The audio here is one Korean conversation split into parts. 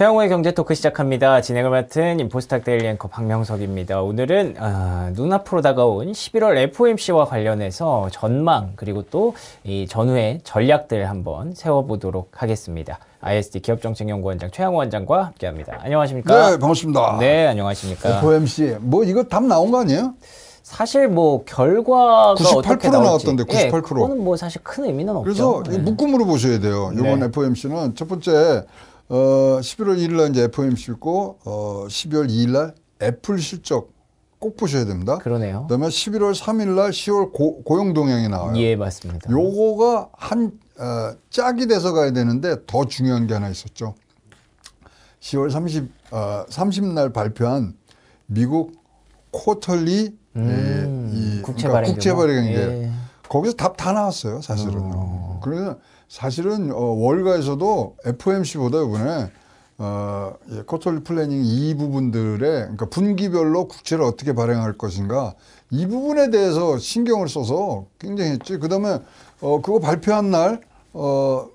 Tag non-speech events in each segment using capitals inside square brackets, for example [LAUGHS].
최영호의 경제 토크 시작합니다. 진행을 맡은 인포스탁 데일리 앵커 박명석입니다. 오늘은 아, 눈앞으로 다가온 11월 FOMC와 관련해서 전망 그리고 또 이 전후의 전략들 한번 세워보도록 하겠습니다. ISD 기업정책연구원장 최양호 원장과 함께합니다. 안녕하십니까? 네, 반갑습니다. 네, 안녕하십니까? FOMC 뭐 이거 답 나온 거 아니에요? 사실 뭐 결과가 98% 나왔던데 98%. 예, 그거는 뭐 사실 큰 의미는 없죠. 그래서 네. 묶음으로 보셔야 돼요. 이번 네. FOMC는 첫 번째 어, 11월 1일 날 이제 FOMC 있고 어, 12월 2일 날 애플 실적 꼭 보셔야 됩니다. 그러네요. 그다음에 11월 3일 날 10월 고, 고용 동향이 나와요. 예, 맞습니다. 요거가 한 어, 짝이 돼서 가야 되는데 더 중요한 게 하나 있었죠. 10월 30, 어, 30날 발표한 미국 코털리 음, 예, 이, 국채 그러니까 발행금. 국채 발행인데 예. 거기서 답 다 나왔어요, 사실은. 음. 그래서 사실은 어, 월가에서도 FOMC보다 이번에 어, 코털 예, 플래닝 이 부분들의 그러니까 분기별로 국채를 어떻게 발행할 것인가 이 부분에 대해서 신경을 써서 굉장히 했지. 그다음에 어, 그거 발표한 날 어,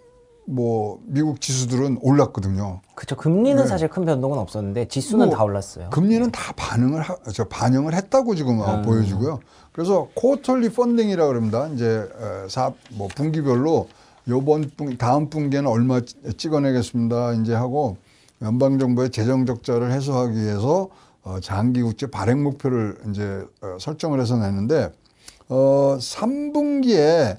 뭐 미국 지수들은 올랐거든요. 그렇죠. 금리는 네. 사실 큰 변동은 없었는데 지수는 뭐다 올랐어요. 금리는 네. 다 반응을 하, 저 반영을 했다고 지금 아, 음. 보여지고요. 그래서 코털리 펀딩이라고 그럽니다. 이제 사뭐 분기별로 요번 분 다음 분기에는 얼마 찍어내겠습니다. 이제 하고 연방 정부의 재정 적자를 해소하기 위해서 어, 장기 국채 발행 목표를 이제 어, 설정을 해서 냈는데 어 3분기에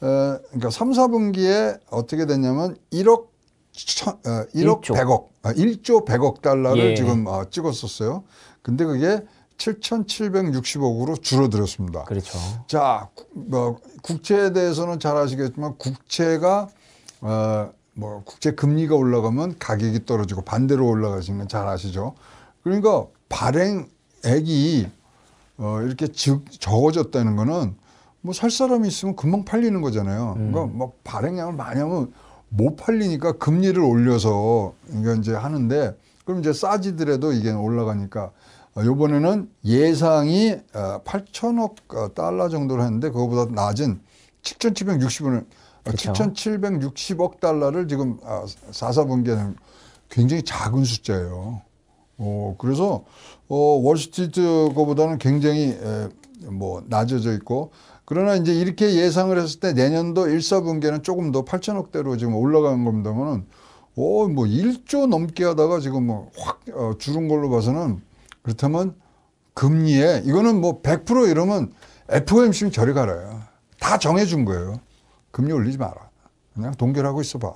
어, 그러니까 3, 4분기에 어떻게 됐냐면 1억 천, 어, 1억 1조. 100억, 아, 1조 100억 달러를 예. 지금 어, 찍었었어요. 근데 그게 7,760억으로 줄어들었습니다. 그렇죠. 자, 뭐, 국채에 대해서는 잘 아시겠지만 국채가 어, 뭐 국채 금리가 올라가면 가격이 떨어지고 반대로 올라가시는 건잘 아시죠. 그러니까 발행액이 어, 이렇게 즉 적어졌다는 거는 뭐살 사람이 있으면 금방 팔리는 거잖아요. 음. 그러니까 막 발행량을 많이 하면 못 팔리니까 금리를 올려서 이거 이제 하는데 그럼 이제 싸지더라도 이게 올라가니까 어, 요번에는 예상이 8천억 어, 어, 달러 정도를 했는데 그거보다 낮은 7,760원을 그렇죠. 7,760억 달러를 지금 4사분기에는 굉장히 작은 숫자예요. 어, 그래서 어, 월스트리트 거보다는 굉장히 에, 뭐 낮아져 있고 그러나 이제 이렇게 예상을 했을 때 내년도 일사분기에는 조금 더 8천억대로 지금 올라간 겁니다만은 오, 어, 뭐 1조 넘게 하다가 지금 뭐 확 어, 줄은 걸로 봐서는 그렇다면 금리에 이거는 뭐 100% 이러면 FOMC는 저리 가라요. 다 정해준 거예요. 금리 올리지 마라. 그냥 동결하고 있어봐.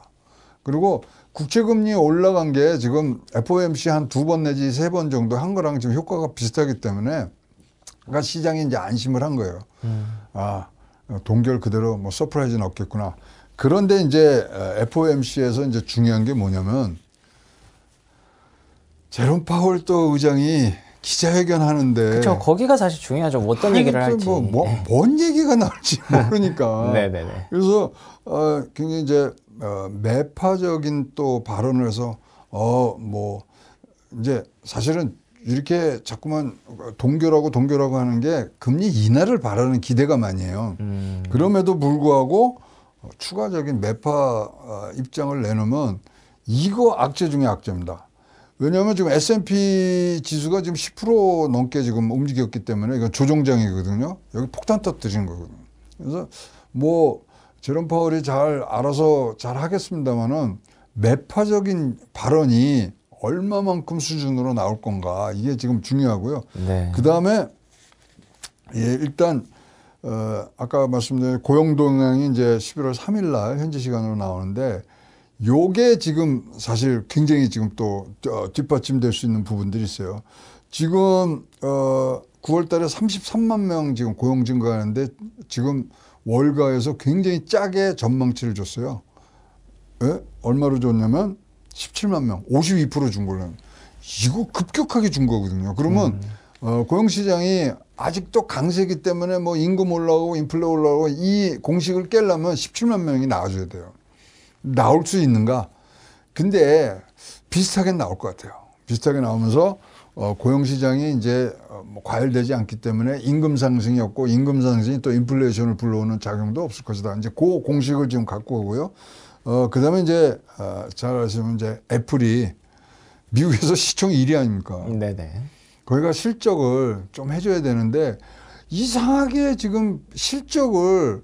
그리고 국채금리 올라간 게 지금 FOMC 한 두 번 내지 세 번 정도 한 거랑 지금 효과가 비슷하기 때문에 그러니까 시장이 이제 안심을 한 거예요. 음. 아, 동결 그대로 뭐 서프라이즈는 없겠구나. 그런데 이제 FOMC에서 이제 중요한 게 뭐냐면 제롬 파월 또 의장이 기자회견 하는데 그렇죠. 거기가 사실 중요하죠. 뭐 어떤 얘기를 할지 뭐, 뭐, 네. 뭔 얘기가 나올지 [LAUGHS] 모르니까. 네네네. 그래서 어, 굉장히 이제 어, 매파적인 또 발언을 해서 어 뭐 이제 사실은 이렇게 자꾸만 동결하고 동결하고 하는 게 금리 인하를 바라는 기대가 많이 해요. 음. 그럼에도 불구하고 어, 추가적인 매파 어, 입장을 내놓으면 이거 악재 중에 악재입니다. 왜냐하면 지금 S&P 지수가 지금 10% 넘게 지금 움직였기 때문에 이건 조정장이거든요. 여기 폭탄 터뜨린 거거든요. 그래서 뭐 제롬 파월이 잘 알아서 잘 하겠습니다만은 매파적인 발언이 얼마만큼 수준으로 나올 건가 이게 지금 중요하고요. 네. 그 다음에 예, 일단 어, 아까 말씀드린 고용동향이 이제 11월 3일 날 현지 시간으로 나오는데 요게 지금 사실 굉장히 지금 또 어, 뒷받침될 수 있는 부분들이 있어요. 지금 어 9월 달에 33만 명 지금 고용 증가하는데 지금 월가에서 굉장히 짜게 전망치를 줬어요. 예? 얼마로 줬냐면 17만 명, 52%준 거는 이거 급격하게 준 거거든요. 그러면 음. 어, 고용시장이 아직도 강세기 때문에 뭐 임금 올라오고 인플레 올라오고 이 공식을 깰려면 17만 명이 나와줘야 돼요. 나올 수 있는가? 근데 비슷하게 나올 것 같아요. 비슷하게 나오면서 어, 고용시장이 이제 어, 뭐 과열되지 않기 때문에 임금 상승이 없고 임금 상승이 또 인플레이션을 불러오는 작용도 없을 것이다. 이제 그 공식을 지금 갖고 오고요. 어, 그 다음에 이제, 어, 잘 아시면 이제 애플이 미국에서 [LAUGHS] 시총 1위 아닙니까? 네네. 거기가 실적을 좀 해줘야 되는데 이상하게 지금 실적을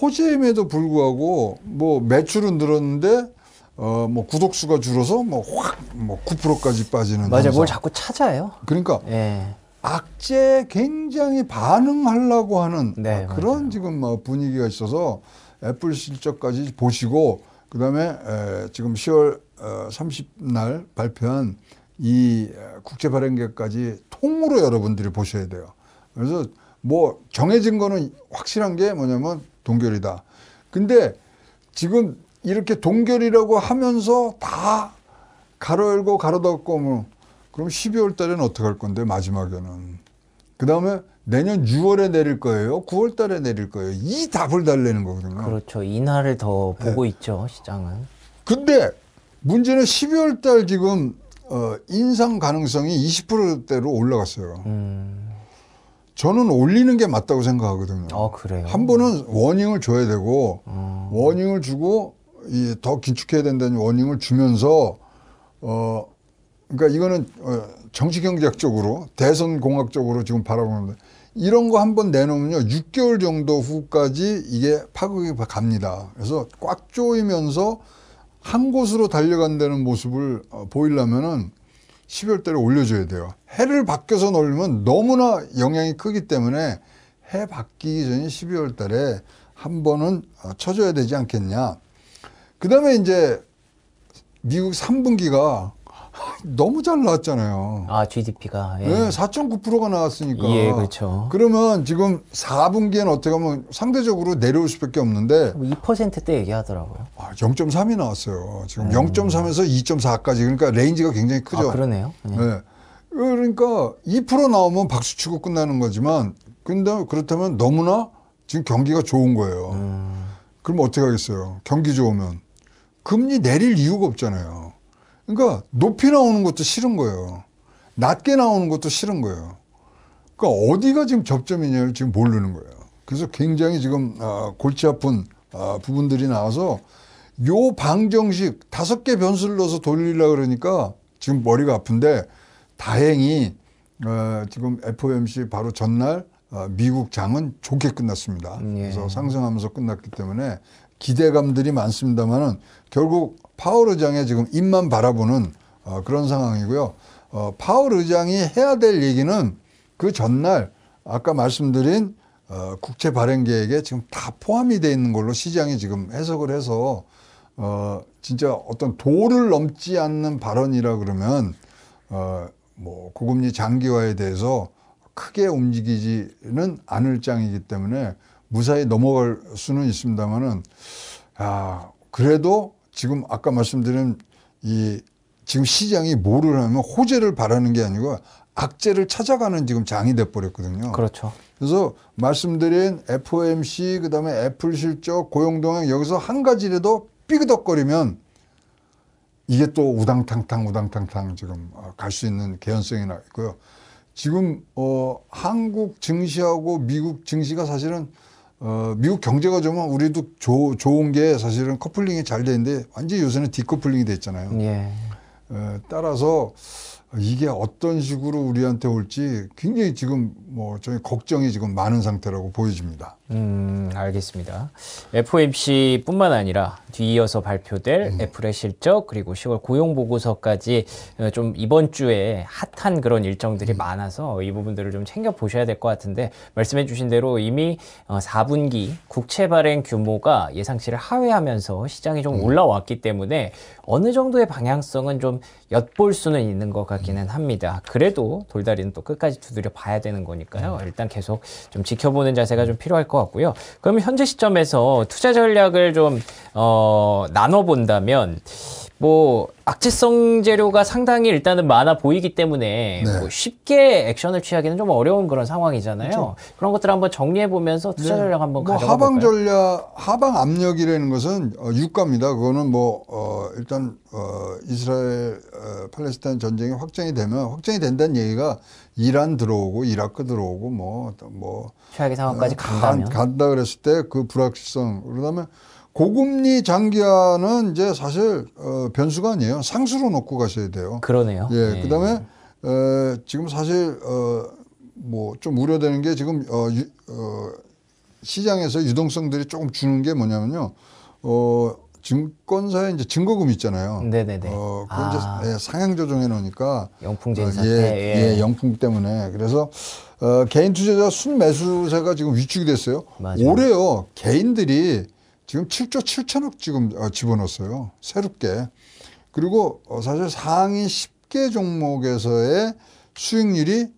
호재임에도 불구하고 뭐 매출은 늘었는데 어 뭐 구독수가 줄어서 뭐 확뭐 뭐 9%까지 빠지는 맞아 뭘 자꾸 찾아요. 그러니까 예. 악재 굉장히 반응하려고 하는 네, 아, 그런 맞아요. 지금 뭐 분위기가 있어서 애플 실적까지 보시고 그다음에 에, 지금 10월 어, 30날 발표한 이 국제 발행계까지 통으로 여러분들이 보셔야 돼요. 그래서 뭐 정해진 거는 확실한 게 뭐냐면 동결이다. 근데 지금 이렇게 동결이라고 하면서 다 가로 열고 가로 닫고 뭐 그럼 12월 달에는 어떻게 할 건데 마지막에는. 그 다음에 내년 6월에 내릴 거예요. 9월 달에 내릴 거예요. 이 답을 달래는 거거든요. 그렇죠. 이날을 더 보고 네. 있죠. 시장은. 근데 문제는 12월 달 지금 어, 인상 가능성이 20%대로 올라갔어요. 음. 저는 올리는 게 맞다고 생각하거든요. 어, 그래요? 한 번은 워닝을 줘야 되고 음. 워닝을 주고 이, 더 긴축해야 된다는 워닝을 주면서 어, 그러니까 이거는 어, 정치경제학적으로 대선공학적으로 지금 바라보는데 이런 거 한 번 내놓으면요. 6개월 정도 후까지 이게 파국이 갑니다. 그래서 꽉 조이면서 한 곳으로 달려간다는 모습을 어, 보이려면은 12월 달에 올려줘야 돼요. 해를 바뀌어서 놀면 너무나 영향이 크기 때문에 해 바뀌기 전인 12월 달에 한 번은 어, 쳐줘야 되지 않겠냐. 그 다음에 이제 미국 3분기가 너무 잘 나왔잖아요. 아, GDP가. 예. 네, 4.9%가 나왔으니까. 예, 그렇죠. 그러면 지금 4분기엔 어떻게 보면 상대적으로 내려올 수밖에 없는데 2%대 얘기하더라고요. 아, 0.3이 나왔어요. 지금 음. 0.3에서 2.4까지 그러니까 레인지가 굉장히 크죠. 아, 그러네요. 예. 네. 그러니까 2% 나오면 박수 치고 끝나는 거지만 근데 그렇다면 너무나 지금 경기가 좋은 거예요. 음. 그럼 어떻게 하겠어요? 경기 좋으면 금리 내릴 이유가 없잖아요. 그러니까 높이 나오는 것도 싫은 거예요. 낮게 나오는 것도 싫은 거예요. 그러니까 어디가 지금 접점이냐를 지금 모르는 거예요. 그래서 굉장히 지금 아, 골치 아픈 아, 부분들이 나와서 요 방정식 다섯 개 변수를 넣어서 돌리려 고 그러니까 지금 머리가 아픈데 다행히 아, 지금 FOMC 바로 전날 미국 장은 좋게 끝났습니다. 음, 예. 그래서 상승하면서 끝났기 때문에 기대감들이 많습니다만은 결국 파월 의장의 지금 입만 바라보는 어, 그런 상황이고요. 어, 파월 의장이 해야 될 얘기는 그 전날 아까 말씀드린 어, 국채 발행 계획에 지금 다 포함이 돼 있는 걸로 시장이 지금 해석을 해서 어, 진짜 어떤 도를 넘지 않는 발언이라 그러면 어, 뭐 고금리 장기화에 대해서 크게 움직이지는 않을 장이기 때문에 무사히 넘어갈 수는 있습니다만은 아 그래도 지금 아까 말씀드린 이 지금 시장이 뭐를 하면 호재를 바라는 게 아니고 악재를 찾아가는 지금 장이 돼 버렸거든요. 그렇죠. 그래서 말씀드린 FOMC 그다음에 애플 실적 고용 동향 여기서 한 가지라도 삐그덕거리면 이게 또 우당탕탕 우당탕탕 지금 어, 갈수 있는 개연성이 나 있고요. 지금 어 한국 증시하고 미국 증시가 사실은 어, 미국 경제가 좋으면 우리도 조, 좋은 게 사실은 커플링이 잘 되는데 완전히 요새는 디커플링이 됐잖아요. 예. 어, 따라서 이게 어떤 식으로 우리한테 올지 굉장히 지금 뭐 저희 걱정이 지금 많은 상태라고 보여집니다. 음, 알겠습니다. FOMC뿐만 아니라 뒤이어서 발표될 음. 애플의 실적 그리고 10월 고용 보고서까지 어, 좀 이번 주에 핫한 그런 일정들이 음. 많아서 이 부분들을 좀 챙겨 보셔야 될 것 같은데 말씀해 주신 대로 이미 4분기 어, 국채 발행 규모가 예상치를 하회하면서 시장이 좀 음. 올라왔기 때문에 어느 정도의 방향성은 좀 엿볼 수는 있는 것 같기는 음. 합니다. 그래도 돌다리는 또 끝까지 두드려 봐야 되는 거니까요. 음. 일단 계속 좀 지켜보는 자세가 음. 좀 필요할 것것 같고요. 그럼 현재 시점에서 투자 전략을 좀 어, 나눠본다면 뭐 악취성 재료가 상당히 일단은 많아 보이기 때문에 네. 뭐 쉽게 액션을 취하기는 좀 어려운 그런 상황이잖아요. 그렇죠. 그런 것들을 한번 정리해 보면서 투자 네. 전략 네. 한번 뭐 가져가 하방 볼까요? 전략, 하방 압력이라는 것은 어, 유가입니다. 그거는 뭐 어, 일단 어, 이스라엘 어, 팔레스타인 전쟁이 확정이 되면 확정이 된다는 얘기가 이란 들어오고 이라크 들어오고 뭐뭐 뭐, 최악의 상황까지 어, 간다면 간다 그랬을 때 그 불확실성 그러다면. 고금리 장기화는 이제 사실 어, 변수가 아니에요. 상수로 놓고 가셔야 돼요. 그러네요. 예, 네. 그다음에 에, 어, 지금 사실 어, 뭐좀 우려되는 게 지금 어, 유, 어, 시장에서 유동성들이 조금 주는 게 뭐냐면요. 어, 증권사에 이제 증거금 있잖아요. 네네네. 어, 그건 아. 이제 예, 상향 조정해 놓으니까 영풍제 어, 예, 예, 예, 영풍 때문에 그래서 어, 개인 투자자 순매수세가 지금 위축이 됐어요. 맞아요. 올해요 개인들이 지금 7조 7천억 지금 어, 집어넣었어요. 새롭게. 그리고 어, 사실 상위 10개 종목에서의 수익률이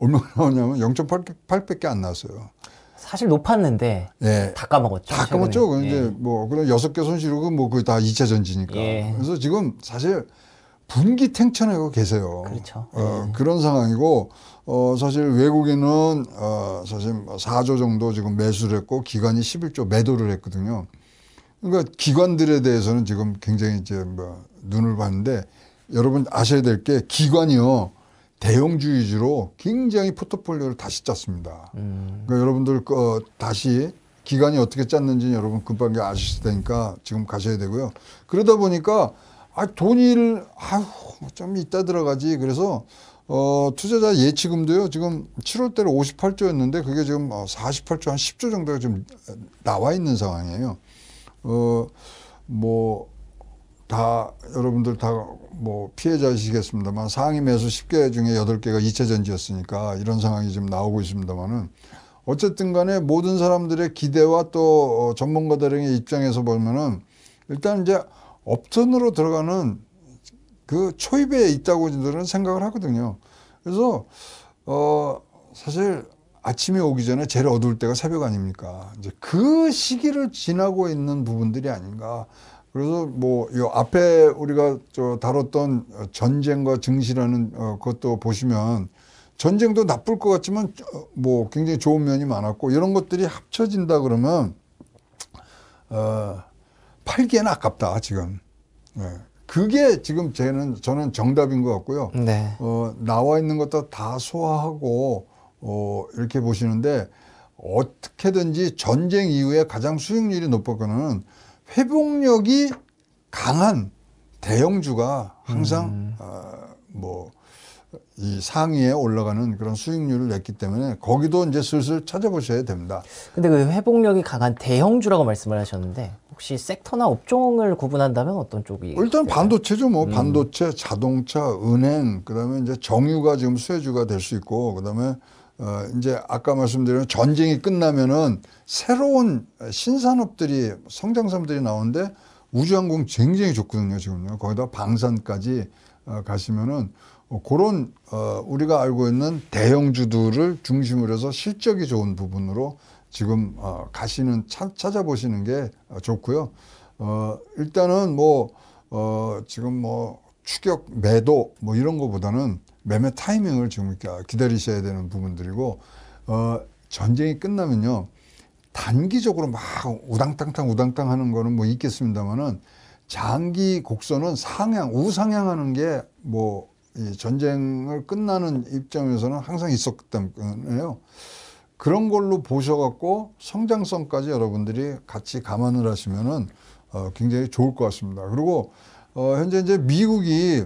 얼마나 나오냐면 0.8배밖에 안 나왔어요. 사실 높았는데 네. 다 까먹었죠. 다 까먹었죠. 최근에. 이제 예. 뭐 그런 여섯 개 손실이고 뭐그의다 2차 전지니까. 예. 그래서 지금 사실 분기탱천하고 계세요. 그렇죠. 어, 네. 그런 상황이고 어, 사실 외국인은 어, 사실 4조 뭐 정도 지금 매수를 했고 기관이 11조 매도를 했거든요. 그러니까 기관들에 대해서는 지금 굉장히 이제 뭐 눈을 봤는데 여러분 아셔야 될 게 기관이요. 대형주 위주로 굉장히 포트폴리오를 다시 짰습니다. 음. 그러니까 여러분들 그, 어, 다시 기간이 어떻게 짰는지 여러분 금방 아실 테니까 지금 가셔야 되고요. 그러다 보니까 아, 돈일, 아휴, 좀 뭐 이따 들어가지. 그래서, 어, 투자자 예치금도요, 지금 7월대로 58조였는데, 그게 지금 48조, 어, 한 10조 정도가 지금 나와 있는 상황이에요. 어, 뭐, 다, 여러분들 다, 뭐, 피해자이시겠습니다만, 상위 매수 10개 중에 8개가 이체전지였으니까, 이런 상황이 지금 나오고 있습니다만은, 어쨌든 간에 모든 사람들의 기대와 또 어, 전문가들의 입장에서 보면은, 일단 이제, 옵션으로 들어가는 그 초입에 있다고 저는 생각을 하거든요. 그래서 어 사실 아침에 오기 전에 제일 어두울 때가 새벽 아닙니까? 이제 그 시기를 지나고 있는 부분들이 아닌가. 그래서 뭐요 앞에 우리가 저 다뤘던 전쟁과 증시라는 어것도 보시면 전쟁도 나쁠 것 같지만 어, 뭐 굉장히 좋은 면이 많았고 이런 것들이 합쳐진다 그러면 어 팔기에는 아깝다 지금. 네. 그게 지금 저는 저는 정답인 것 같고요. 네. 어, 나와 있는 것도 다 소화하고 어, 이렇게 보시는데 어떻게든지 전쟁 이후에 가장 수익률이 높았거는 회복력이 강한 대형주가 항상 음. 어, 아, 뭐이 상위에 올라가는 그런 수익률을 냈기 때문에 거기도 이제 슬슬 찾아보셔야 됩니다. 근데 그 회복력이 강한 대형주라고 말씀을 하셨는데 혹시 섹터나 업종을 구분한다면 어떤 쪽이? 일단 있을까요? 반도체죠. 뭐 음. 반도체, 자동차, 은행, 그다음에 이제 정유가 지금 수혜주가 될 수 있고, 그다음에 어 이제 아까 말씀드린 전쟁이 끝나면은 새로운 신산업들이 성장산업들이 나오는데 우주항공 굉장히 좋거든요. 지금요. 거기다 방산까지 어, 가시면은 그런 어, 우리가 알고 있는 대형주들을 중심으로 해서 실적이 좋은 부분으로 지금 어, 가시는 찾, 찾아보시는 게 어, 좋고요. 어, 일단은 뭐 어, 지금 뭐 추격 매도 뭐 이런 거보다는 매매 타이밍을 지금 기다리셔야 되는 부분들이고 어, 전쟁이 끝나면요 단기적으로 막 우당탕탕 우당탕 하는 거는 뭐 있겠습니다만은 장기 곡선은 상향 우상향하는 게뭐 전쟁을 끝나는 입장에서는 항상 있었기 때문에요. 그런 걸로 보셔갖고 성장성까지 여러분들이 같이 감안을 하시면은 어, 굉장히 좋을 것 같습니다. 그리고 어, 현재 이제 미국이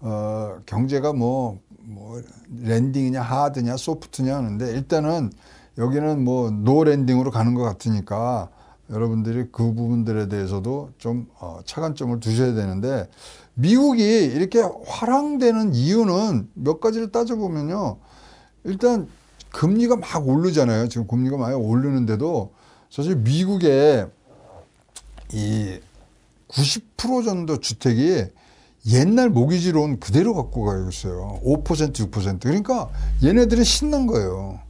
어, 경제가 뭐, 뭐 랜딩이냐 하드냐 소프트냐 하는데 일단은 여기는 뭐 노 랜딩으로 가는 것 같으니까 여러분들이 그 부분들에 대해서도 좀 어, 차관점을 두셔야 되는데 미국이 이렇게 화랑되는 이유는 몇 가지를 따져보면요. 일단 금리가 막 오르잖아요. 지금 금리가 많이 오르는데도 사실 미국의 이90% 정도 주택이 옛날 모기지론 그대로 갖고 가고 있어요. 5% 6% 그러니까 얘네들은 신난 거예요.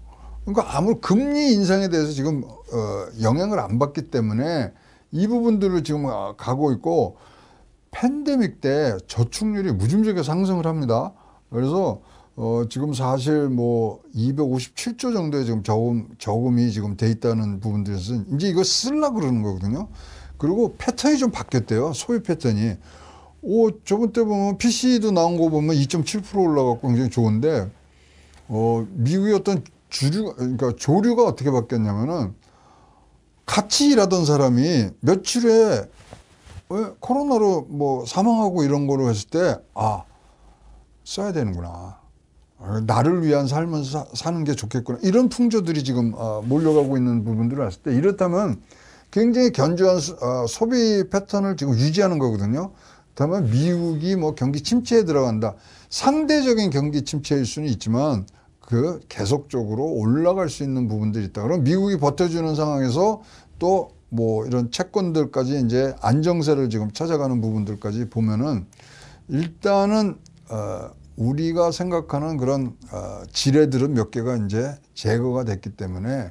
그러니까 아무 금리 인상에 대해서 지금 어, 영향을 안 받기 때문에 이 부분들을 지금 아, 가고 있고 팬데믹 때 저축률이 무지무지하 상승을 합니다. 그래서 어, 지금 사실 뭐 257조 정도의 지금 저금, 저금이 지금 돼 있다는 부분들에서 이제 이거 쓸라 그러는 거거든요. 그리고 패턴이 좀 바뀌었대요. 소유 패턴이. 오, 저번 때 보면 PC도 나온 거 보면 2.7% 올라갔고 굉장히 좋은데, 어, 미국의 어떤 주류, 그러니까 조류가 어떻게 바뀌었냐면은 같이 일하던 사람이 며칠 에왜 어, 코로나로 뭐 사망하고 이런 거로 했을 때, 아, 써야 되는구나. 어, 나를 위한 삶을 사, 사는 게 좋겠구나. 이런 풍조들이 지금 어, 몰려가고 있는 부분들을 봤을 때 이렇다면 굉장히 견주한 수, 어, 소비 패턴을 지금 유지하는 거거든요. 그다음 미국이 뭐 경기 침체에 들어간다. 상대적인 경기 침체일 수는 있지만 그 계속적으로 올라갈 수 있는 부분들이 있다. 그럼 미국이 버텨주는 상황에서 또 뭐 이런 채권들까지 이제 안정세를 지금 찾아가는 부분들까지 보면은 일단은 어, 우리가 생각하는 그런 어, 지뢰들은 몇 개가 이제 제거가 됐기 때문에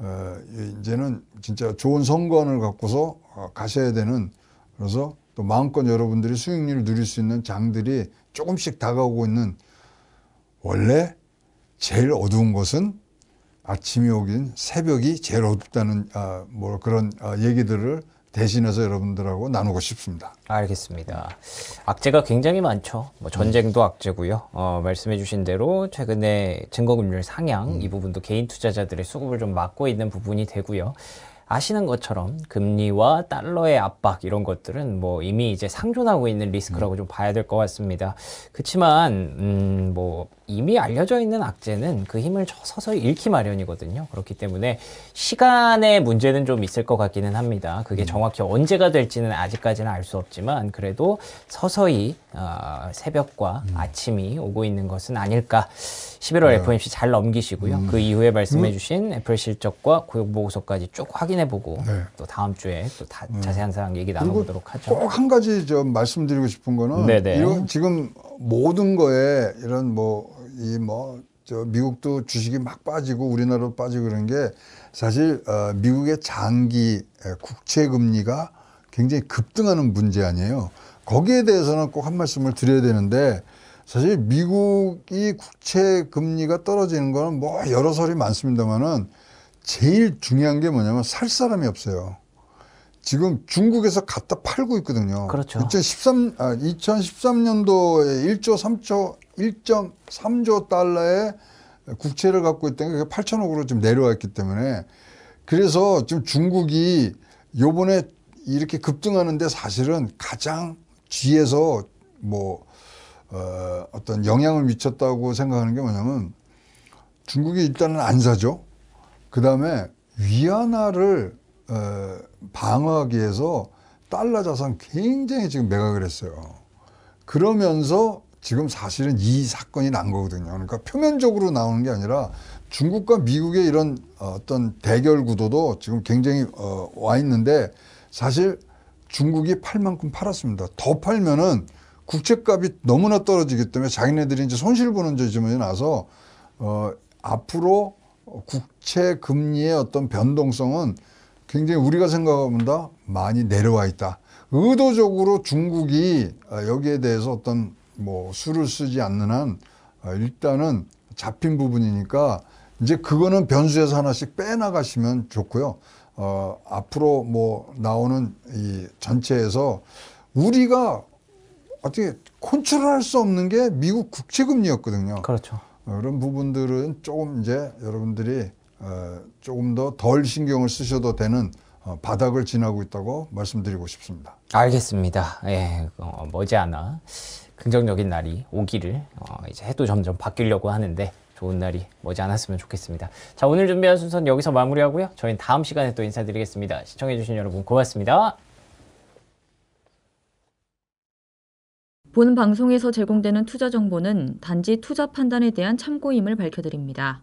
어, 이제는 진짜 좋은 선거안을 갖고서 어, 가셔야 되는 그래서 또 마음껏 여러분들이 수익률을 누릴 수 있는 장들이 조금씩 다가오고 있는 원래 제일 어두운 것은 아침이 오긴 새벽이 제일 어둡다는 아, 뭐 그런 아, 얘기들을 대신해서 여러분들하고 나누고 싶습니다. 알겠습니다. 악재가 굉장히 많죠. 뭐 전쟁도 네. 악재고요. 어, 말씀해주신 대로 최근에 증거금률 상향 음. 이 부분도 개인 투자자들의 수급을 좀 막고 있는 부분이 되고요. 아시는 것처럼 금리와 달러의 압박 이런 것들은 뭐 이미 이제 상존하고 있는 리스크라고 음. 좀 봐야 될 것 같습니다. 그렇지만 음, 뭐 이미 알려져 있는 악재는 그 힘을 서서히 잃기 마련이거든요. 그렇기 때문에 시간의 문제는 좀 있을 것 같기는 합니다. 그게 음. 정확히 언제가 될지는 아직까지는 알 수 없지만 그래도 서서히 어, 새벽과 음. 아침이 오고 있는 것은 아닐까. 11월 네. FOMC 잘 넘기시고요. 음. 그 이후에 말씀해주신 음. 애플 실적과 고용 보고서까지 쭉 확인해보고 네. 또 다음 주에 또 다, 음. 자세한 사항 얘기 나눠보도록 하죠. 꼭 한 가지 좀 말씀드리고 싶은 거는 지금 모든 거에 이런 뭐 이 뭐 저 미국도 주식이 막 빠지고 우리나라도 빠지고 그런 게 사실 어, 미국의 장기 국채 금리가 굉장히 급등하는 문제 아니에요. 거기에 대해서는 꼭 한 말씀을 드려야 되는데 사실 미국이 국채 금리가 떨어지는 거는 뭐 여러 설이 많습니다만은 제일 중요한 게 뭐냐면 살 사람이 없어요. 지금 중국에서 갖다 팔고 있거든요. 그렇죠. 2013, 아, 2013년도에 1조 3조, 1.3조 달러의 국채를 갖고 있던 게 8천억으로 지금 내려왔기 때문에 그래서 지금 중국이 요번에 이렇게 급등하는데 사실은 가장 뒤에서 뭐, 어, 어떤 영향을 미쳤다고 생각하는 게 뭐냐면 중국이 일단은 안 사죠. 그 다음에 위안화를 어, 방어하기 위서 달러 자산 굉장히 지금 매각을 했어요. 그러면서 지금 사실은 이 사건이 난 거거든요. 그러니까 표면적으로 나오는 게 아니라 중국과 미국의 이런 어, 어떤 대결 구도도 지금 굉장히 어, 와 있는데 사실 중국이 팔 만큼 팔았습니다. 더 팔면은 국채값이 너무나 떨어지기 때문에 자기네들이 이제 손실 보는 점이 나서 어, 앞으로 국채 금리의 어떤 변동성은 굉장히 우리가 생각보다 많이 내려와 있다. 의도적으로 중국이 아, 여기에 대해서 어떤 뭐 수를 쓰지 않는 한 아, 일단은 잡힌 부분이니까 이제 그거는 변수에서 하나씩 빼나가시면 좋고요. 어, 앞으로 뭐 나오는 이 전체에서 우리가 어떻게 컨트롤할 수 없는 게 미국 국채 금리였거든요. 그렇죠. 그런 어, 부분들은 조금 이제 여러분들이 어, 조금 더 덜 신경을 쓰셔도 되는 어, 바닥을 지나고 있다고 말씀드리고 싶습니다. 알겠습니다. 예, 어, 머지않아 긍정적인 날이 오기를 어, 이제 해도 점점 바뀌려고 하는데 좋은 날이 머지않았으면 좋겠습니다. 자, 오늘 준비한 순서는 여기서 마무리하고요. 저희는 다음 시간에 또 인사드리겠습니다. 시청해주신 여러분 고맙습니다. 본 방송에서 제공되는 투자 정보는 단지 투자 판단에 대한 참고임을 밝혀드립니다.